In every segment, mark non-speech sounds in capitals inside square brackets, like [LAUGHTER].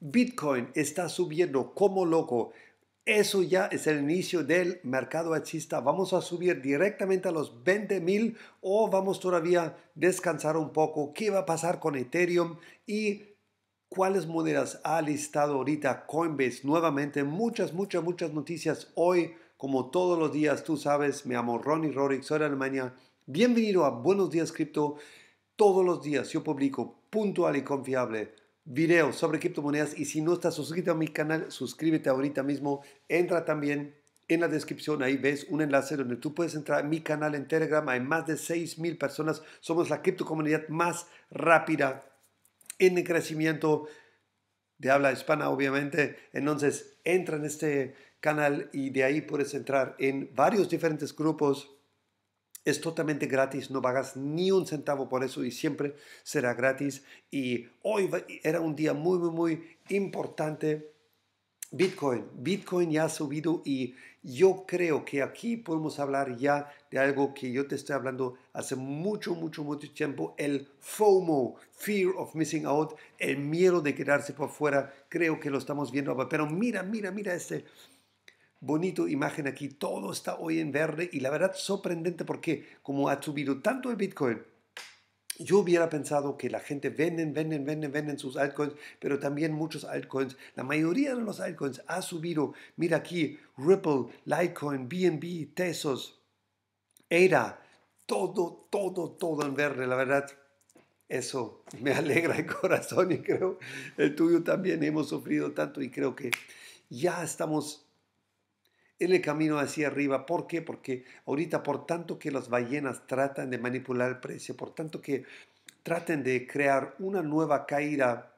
Bitcoin está subiendo como loco. Eso ya es el inicio del mercado alcista. Vamos a subir directamente a los 20 mil o vamos todavía a descansar un poco. ¿Qué va a pasar con Ethereum? Y cuáles monedas ha listado ahorita Coinbase nuevamente. Muchas, muchas, muchas noticias hoy. Como todos los días, tú sabes, me amo Ronnie Rorick, soy de Alemania. Bienvenido a Buenos Días Cripto. Todos los días yo publico puntual y confiable videos sobre criptomonedas y si no estás suscrito a mi canal, suscríbete ahorita mismo. Entra también en la descripción, ahí ves un enlace donde tú puedes entrar a mi canal en Telegram. Hay más de 6.000 personas. Somos la criptocomunidad más rápida en el crecimiento de habla hispana, obviamente. Entonces, entra en este canal y de ahí puedes entrar en varios diferentes grupos es totalmente gratis, no pagas ni un centavo por eso y siempre será gratis. Y hoy era un día muy, muy, muy importante. Bitcoin, Bitcoin ya ha subido y yo creo que aquí podemos hablar ya de algo que yo te estoy hablando hace mucho, mucho, mucho tiempo, el FOMO, Fear of Missing Out, el miedo de quedarse por fuera, creo que lo estamos viendo, ahora. pero mira, mira, mira este, bonito imagen aquí. Todo está hoy en verde y la verdad sorprendente porque como ha subido tanto el Bitcoin, yo hubiera pensado que la gente venden, venden, venden, venden sus altcoins, pero también muchos altcoins, la mayoría de los altcoins ha subido. Mira aquí, Ripple, Litecoin, BNB, Tesos, ERA, todo, todo, todo en verde, la verdad. Eso me [LAUGHS] alegra el corazón y creo el tuyo también hemos sufrido tanto y creo que ya estamos en el camino hacia arriba. ¿Por qué? Porque ahorita, por tanto que las ballenas tratan de manipular el precio, por tanto que traten de crear una nueva caída,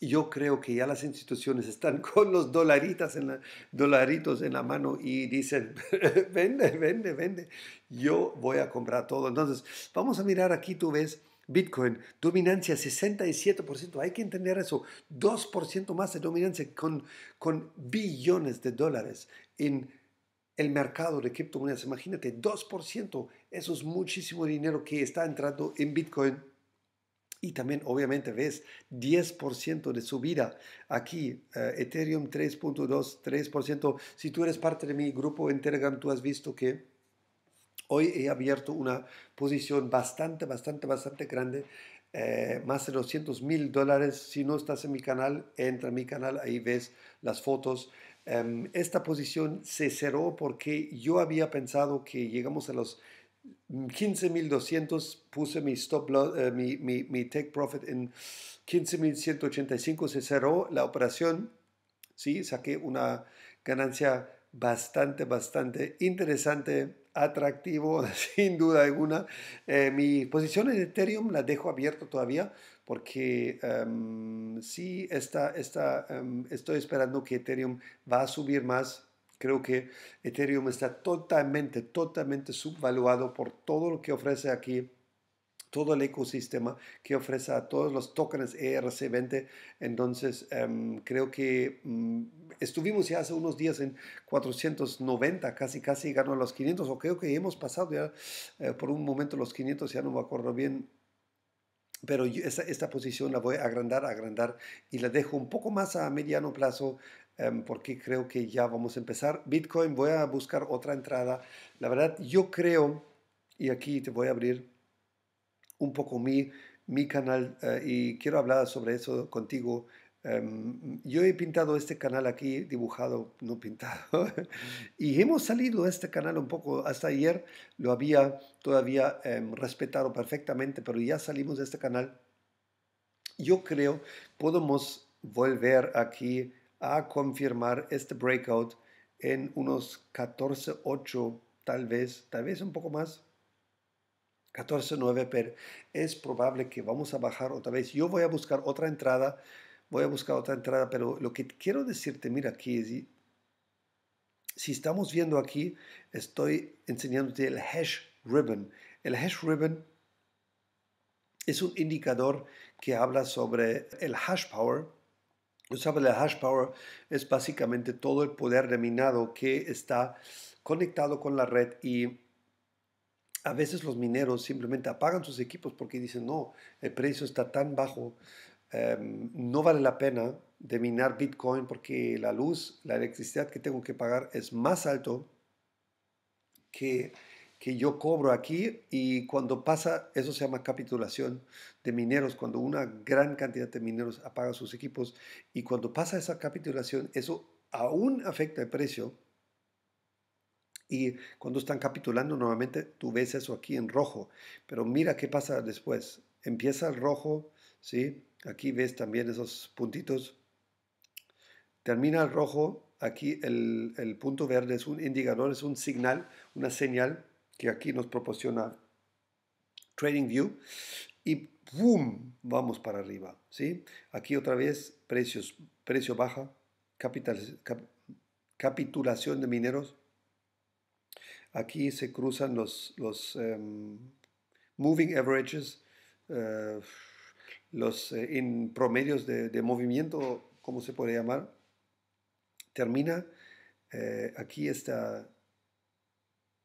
yo creo que ya las instituciones están [LAUGHS] con los dolaritas en dolaritos en la mano y dicen, [LAUGHS] vende, vende, vende, yo voy a comprar todo. Entonces, vamos a mirar aquí, tú ves, Bitcoin, dominancia 67%, hay que entender eso, 2% más de dominancia con, con billones de dólares en el mercado de criptomonedas. Imagínate, 2%, eso es muchísimo dinero que está entrando en Bitcoin. Y también, obviamente, ves 10% de subida aquí, eh, Ethereum 3.2, 3%. Si tú eres parte de mi grupo en Telegram, tú has visto que Hoy he abierto una posición bastante, bastante, bastante grande, eh, más de 200 mil dólares. Si no estás en mi canal, entra a mi canal, ahí ves las fotos. Em, esta posición se cerró porque yo había pensado que llegamos a los 15.200, puse mi stop loss, eh, mi, mi, mi take profit en 15.185, se cerró la operación, sí, saqué una ganancia bastante, bastante interesante atractivo, [LAUGHS] sin duda alguna. Eh, mi posición en Ethereum la dejo abierta todavía porque em, sí está, está, em, estoy esperando que Ethereum va a subir más. Creo que Ethereum está totalmente, totalmente subvaluado por todo lo que ofrece aquí todo el ecosistema que ofrece a todos los tokens ERC20. Entonces, em, creo que mm, estuvimos ya hace unos días en 490, casi casi ganó los 500, o creo que hemos pasado ya eh, por un momento los 500, ya no me acuerdo bien pero esta, posición la voy a agrandar, agrandar y la dejo un poco más a mediano plazo em, porque creo que ya vamos a empezar. Bitcoin, voy a buscar otra entrada. La verdad, yo creo, y aquí te voy a abrir, un poco mi, mi canal eh, y quiero hablar sobre eso contigo. Em, yo he pintado este canal aquí, dibujado, no pintado, [LAUGHS] y hemos salido de este canal un poco. Hasta ayer lo había todavía em, respetado perfectamente, pero ya salimos de este canal. Yo creo podemos volver aquí a confirmar este breakout en unos 8, tal vez, tal vez un poco más. 14.9, pero es probable que vamos a bajar otra vez. Yo voy a buscar otra entrada, voy a buscar otra entrada, pero lo que quiero decirte, mira aquí, si estamos viendo aquí, estoy enseñándote el hash ribbon. El hash ribbon es un indicador que habla sobre el hash power. sabes, el hash power es básicamente todo el poder de minado que está conectado con la red y a veces los mineros simplemente apagan sus equipos porque dicen, no, el precio está tan bajo, em, no vale la pena de minar Bitcoin porque la luz, la electricidad que tengo que pagar es más alto que, que yo cobro aquí y cuando pasa, eso se llama capitulación de mineros, cuando una gran cantidad de mineros apaga sus equipos y cuando pasa esa capitulación, eso aún afecta el precio y cuando están capitulando, nuevamente tú ves eso aquí en rojo. Pero mira qué pasa después. Empieza el rojo, ¿sí? Aquí ves también esos puntitos. Termina el rojo. Aquí el, punto verde es un indicador, es un señal, una señal que aquí nos proporciona trading view Y ¡boom! Vamos para arriba, ¿sí? Aquí otra vez precios, precio baja, capitulación de mineros, Aquí se cruzan los, los em, moving averages, eh, los eh, promedios de, de, movimiento, como se puede llamar? Termina eh, aquí está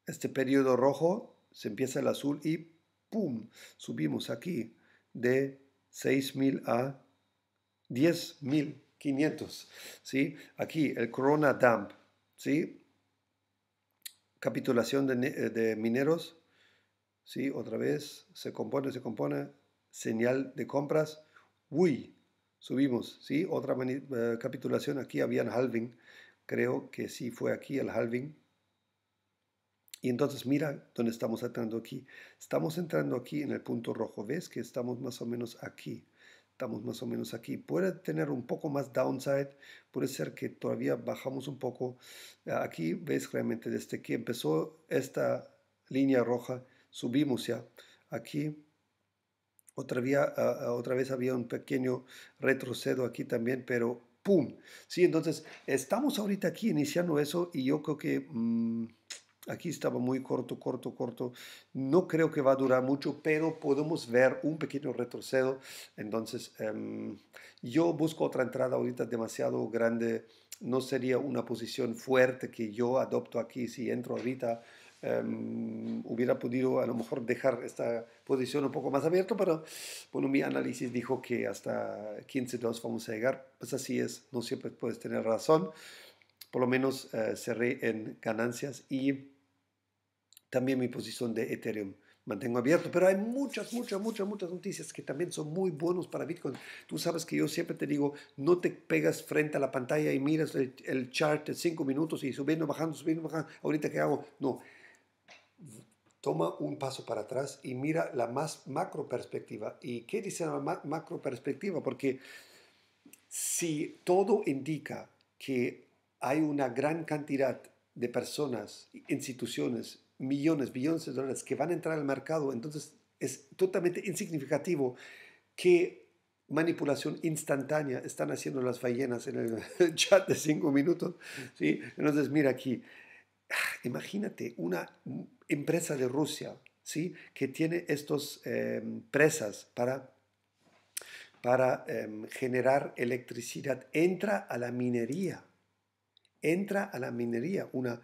este periodo rojo, se empieza el azul y ¡pum! Subimos aquí de 6.000 a 10.500. ¿sí? Aquí el Corona Dump. ¿sí? capitulación eh, de, mineros, ¿sí? otra vez, se compone, se compone, señal de compras, uy, subimos, ¿sí? otra eh, capitulación, aquí habían halving, creo que sí fue aquí el halving, y entonces mira dónde estamos entrando aquí. Estamos entrando aquí en el punto rojo. ¿Ves que estamos más o menos aquí? estamos más o menos aquí. Puede tener un poco más downside, puede ser que todavía bajamos un poco. Aquí ves realmente desde que empezó esta línea roja, subimos ya. Aquí otra, vez había un pequeño retrocedo aquí también, pero ¡pum! Sí, entonces estamos ahorita aquí iniciando eso y yo creo que... Mm, aquí estaba muy corto, corto, corto. No creo que va a durar mucho, pero podemos ver un pequeño retrocedo. Entonces, em, yo busco otra entrada ahorita demasiado grande. No sería una posición fuerte que yo adopto aquí. Si entro ahorita, em, hubiera podido a lo mejor dejar esta posición un poco más abierta, pero bueno, mi análisis dijo que hasta 15.2 vamos a llegar. Pues así es, no siempre puedes tener razón. Por lo menos eh, cerré en ganancias y también mi posición de Ethereum mantengo abierto, pero hay muchas, muchas, muchas, muchas noticias que también son muy buenos para Bitcoin. Tú sabes que yo siempre te digo, no te pegas frente a la pantalla y miras el, chart de cinco minutos y subiendo, bajando, subiendo, bajando, ahorita qué hago, no. Toma un paso para atrás y mira la más macro perspectiva. ¿Y qué dice la macro perspectiva? Porque si todo indica que hay una gran cantidad de personas, instituciones millones, billones de dólares que van a entrar al mercado, entonces es totalmente insignificativo qué manipulación instantánea están haciendo las ballenas en el [LAUGHS] chat de cinco minutos. ¿sí? Entonces, mira aquí, ah, imagínate una empresa de Rusia ¿sí? que tiene estas em, presas para, para em, generar electricidad, entra a la minería, entra a la minería, una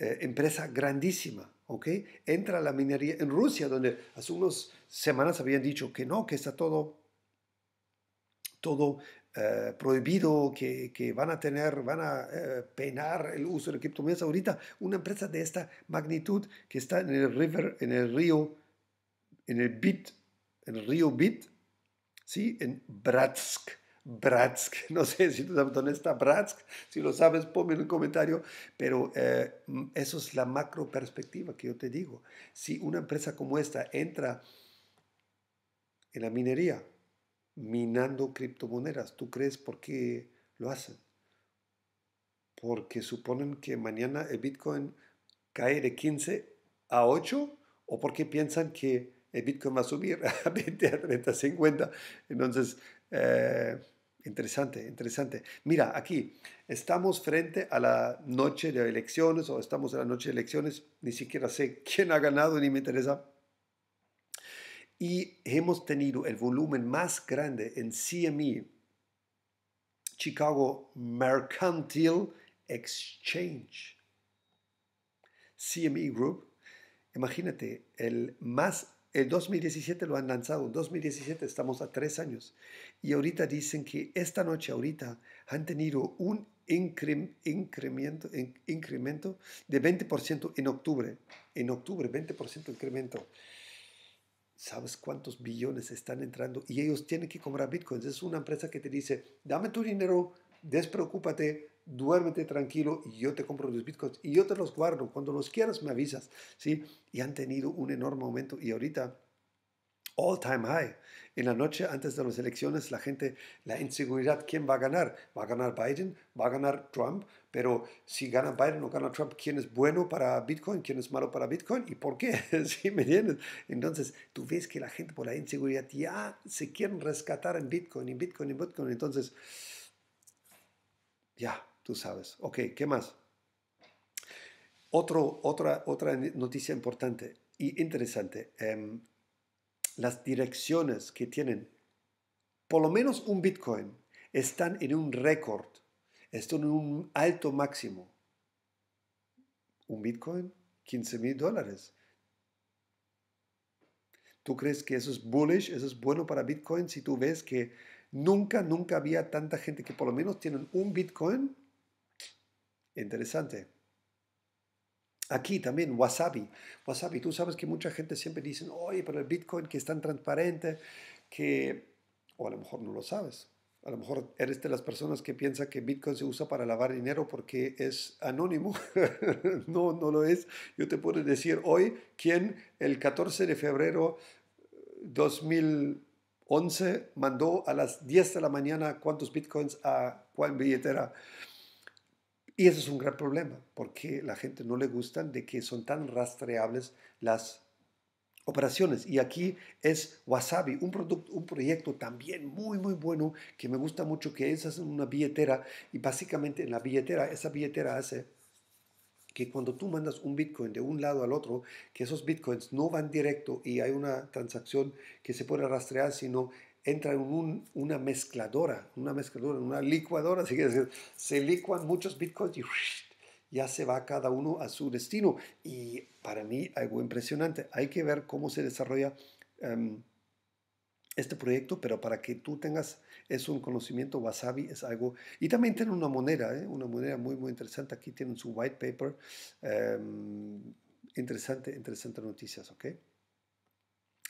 eh, empresa grandísima, ¿ok? Entra la minería en Rusia, donde hace unas semanas habían dicho que no, que está todo, todo eh, prohibido, que, van a tener, van a eh, penar el uso de criptomonedas. Ahorita una empresa de esta magnitud que está en el river, en el río, en el Bit, en el río Bit, ¿sí? En Bratsk, Bratsk. [LAUGHS] No sé si tú sabes dónde está Bratsk. Si lo sabes, ponme en el comentario. Pero eh, eso es la macro perspectiva que yo te digo. Si una empresa como esta entra en la minería, minando criptomonedas, ¿tú crees por qué lo hacen? Porque suponen que mañana el Bitcoin cae de 15 a 8 o porque piensan que el Bitcoin va a subir [LAUGHS] a 20, a 30, 50. Entonces, eh, Interesante, interesante. Mira, aquí estamos frente a la noche de elecciones o estamos en la noche de elecciones, ni siquiera sé [LAUGHS] quién ha ganado ni me interesa. Y hemos tenido el volumen más grande en CME, Chicago Mercantile Exchange. CME Group, imagínate, el más el 2017 lo han lanzado, en 2017 estamos a tres años. Y ahorita dicen que esta noche, ahorita, han tenido un incremento, incremento de 20% en octubre. En octubre, 20% incremento. ¿Sabes cuántos billones están entrando? Y ellos tienen que comprar bitcoins. Es una empresa que te dice, dame tu dinero, despreocúpate, duérmete tranquilo y yo te compro los bitcoins y yo te los guardo. Cuando los quieras me avisas, ¿sí? Y han tenido un enorme aumento y ahorita all time high. En la noche antes de las elecciones, la gente, la inseguridad, ¿quién va a ganar? ¿Va a ganar Biden? ¿Va a ganar Trump? Pero si gana Biden o gana Trump, ¿quién es bueno para Bitcoin? ¿Quién es malo para Bitcoin? ¿Y por qué? [LAUGHS] ¿Sí me entiendes? Entonces, tú ves que la gente por la inseguridad ya se quieren rescatar en Bitcoin, en Bitcoin, en Bitcoin. Entonces, ya, tú sabes. Ok, ¿qué más? Otro, otra, otra noticia importante y interesante. Em, las direcciones que tienen por lo menos un Bitcoin están en un récord, están en un alto máximo. Un Bitcoin, 15 mil dólares. ¿Tú crees que eso es bullish? ¿Eso es bueno para Bitcoin si tú ves que Nunca, nunca había tanta gente que por lo menos tienen un Bitcoin. Interesante. Aquí también, Wasabi. Wasabi, tú sabes que mucha gente siempre dice, oye, pero el Bitcoin que es tan transparente, que... O a lo mejor no lo sabes. A lo mejor eres de las personas que piensan que Bitcoin se usa para lavar dinero porque es anónimo. [LAUGHS] no, no lo es. Yo te puedo decir hoy quién el 14 de febrero 2000 eh, 11 mandó a las 10 de la mañana cuántos bitcoins a cuál billetera. Y eso es un gran problema, porque la gente no le gustan de que son tan rastreables las operaciones. Y aquí es Wasabi, un, producto, un proyecto también muy, muy bueno que me gusta mucho, que es, es una billetera y básicamente en la billetera, esa billetera hace que cuando tú mandas un Bitcoin de un lado al otro, que esos Bitcoins no van directo y hay una transacción que se puede rastrear, sino entra en una mezcladora, una mezcladora, una licuadora, [LAUGHS] así que se licuan muchos Bitcoins y [LAUGHS] ya se va cada uno a su destino. Y para mí algo impresionante. Hay que ver cómo se desarrolla em, este proyecto, pero para que tú tengas es un conocimiento wasabi, es algo... Y también tiene una moneda, ¿eh? una moneda muy, muy interesante. Aquí tienen su white paper. Em, interesante, interesante noticias, ¿ok?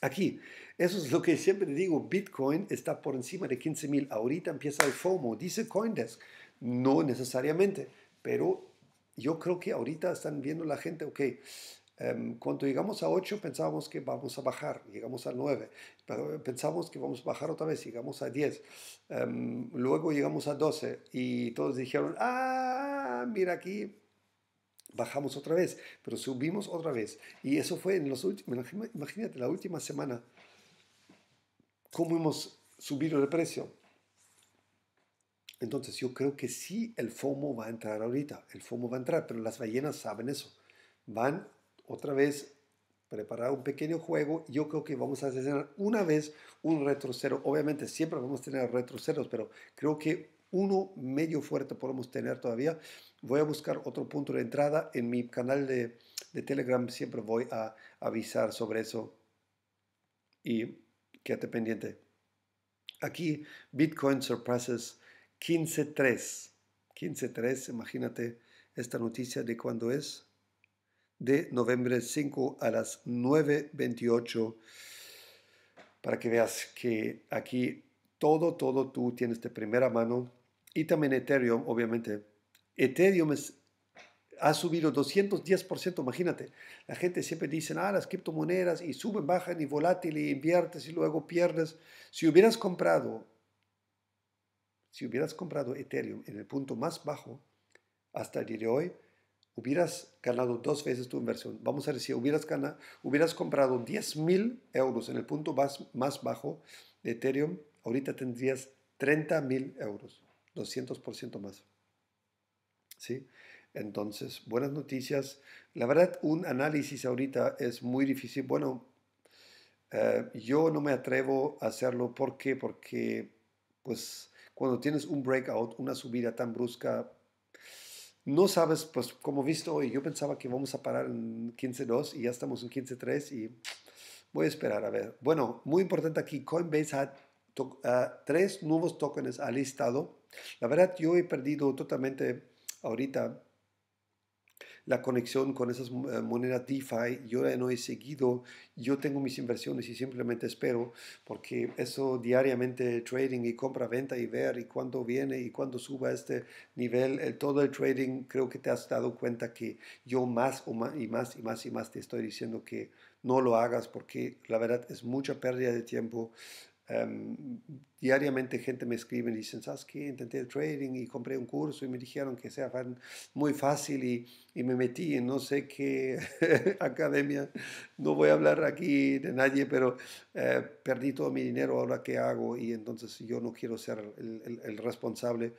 Aquí, eso es lo que siempre digo, Bitcoin está por encima de 15.000. Ahorita empieza el FOMO, dice Coindesk. No necesariamente, pero yo creo que ahorita están viendo la gente, ok, Em, cuando llegamos a 8 pensábamos que vamos a bajar, llegamos a 9, pensábamos que vamos a bajar otra vez, llegamos a 10, em, luego llegamos a 12 y todos dijeron, ah, mira aquí, bajamos otra vez, pero subimos otra vez. Y eso fue en los últimos, imagínate, la última semana, cómo hemos subido el precio. Entonces yo creo que sí el FOMO va a entrar ahorita, el FOMO va a entrar, pero las ballenas saben eso, van otra vez preparar un pequeño juego. Yo creo que vamos a hacer una vez un retrocero. Obviamente siempre vamos a tener retroceros, pero creo que uno medio fuerte podemos tener todavía. Voy a buscar otro punto de entrada. En mi canal de, de Telegram siempre voy a avisar sobre eso. Y quédate pendiente. Aquí Bitcoin Surprises 15.3. 15.3, imagínate esta noticia de cuándo es de noviembre 5 a las 9.28 para que veas que aquí todo, todo tú tienes de primera mano y también Ethereum, obviamente. Ethereum ha subido 210%, imagínate. La gente siempre dice, ah, las criptomonedas y suben, bajan y volátil y inviertes y luego pierdes. Si hubieras comprado, si hubieras comprado Ethereum en el punto más bajo hasta el día de hoy, hubieras ganado dos veces tu inversión. Vamos a decir, hubieras, ganado, hubieras comprado 10.000 euros en el punto más, más bajo de Ethereum, ahorita tendrías 30.000 euros, 200% más. ¿Sí? Entonces, buenas noticias. La verdad, un análisis ahorita es muy difícil. Bueno, eh, yo no me atrevo a hacerlo. ¿Por qué? Porque, pues, cuando tienes un breakout, una subida tan brusca, no sabes, pues como visto hoy, yo pensaba que vamos a parar en 15.2 y ya estamos en 15.3 y voy a esperar a ver. Bueno, muy importante aquí, Coinbase ha tres nuevos tokens al listado. La verdad, yo he perdido totalmente ahorita la conexión con esas eh, monedas DeFi. Yo no he seguido, yo tengo mis inversiones y simplemente espero, porque eso diariamente, trading y compra-venta y ver y cuándo viene y cuándo suba este nivel, el, todo el trading, creo que te has dado cuenta que yo más y más y más y más te estoy diciendo que no lo hagas porque la verdad es mucha pérdida de tiempo. Em, diariamente gente me escribe y dicen, ¿sabes qué? Intenté el trading y compré un curso y me dijeron que sea muy fácil y, y me metí en no sé qué [LAUGHS] academia. No voy a hablar aquí de nadie, pero eh, perdí todo mi dinero, ahora qué hago y entonces yo no quiero ser el, el responsable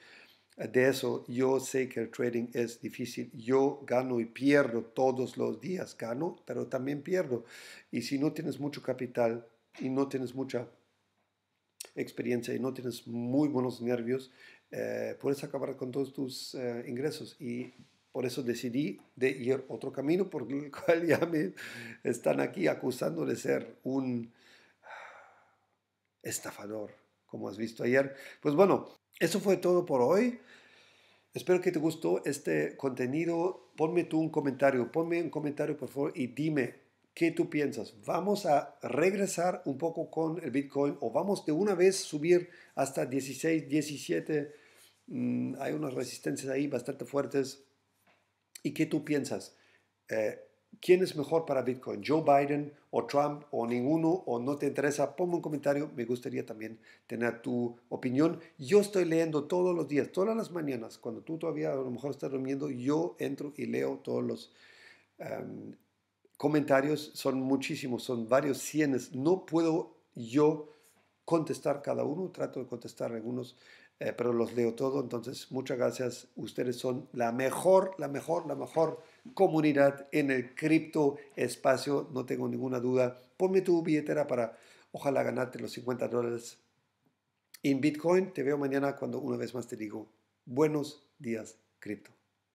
de eso, yo sé que el trading es difícil. Yo gano y pierdo todos los días. Gano, pero también pierdo. Y si no tienes mucho capital y no tienes mucha experiencia y no tienes muy buenos nervios, eh, puedes acabar con todos tus eh, ingresos. Y por eso decidí de ir otro camino por el [LAUGHS] cual ya me están aquí acusando de ser un estafador, como has visto ayer. Pues bueno, eso fue todo por hoy. Espero que te gustó este contenido. Ponme tú un comentario, ponme un comentario por favor y dime ¿qué tú piensas? ¿Vamos a regresar un poco con el Bitcoin o vamos de una vez subir hasta 16, 17? Mm, hay unas resistencias ahí bastante fuertes. ¿Y qué tú piensas? Eh, ¿Quién es mejor para Bitcoin? ¿Joe Biden o Trump o ninguno o no te interesa? Ponme un comentario, me gustaría también tener tu opinión. Yo estoy leyendo todos los días, todas las mañanas, cuando tú todavía a lo mejor estás durmiendo, yo entro y leo todos los... Em, comentarios son muchísimos, son varios cienes. No puedo yo contestar cada uno, trato de contestar algunos, eh, pero los leo todo. Entonces, muchas gracias. Ustedes son la mejor, la mejor, la mejor comunidad en el cripto espacio. No tengo ninguna duda. Ponme tu billetera para ojalá ganarte los 50 dólares en Bitcoin. Te veo mañana cuando una vez más te digo buenos días cripto.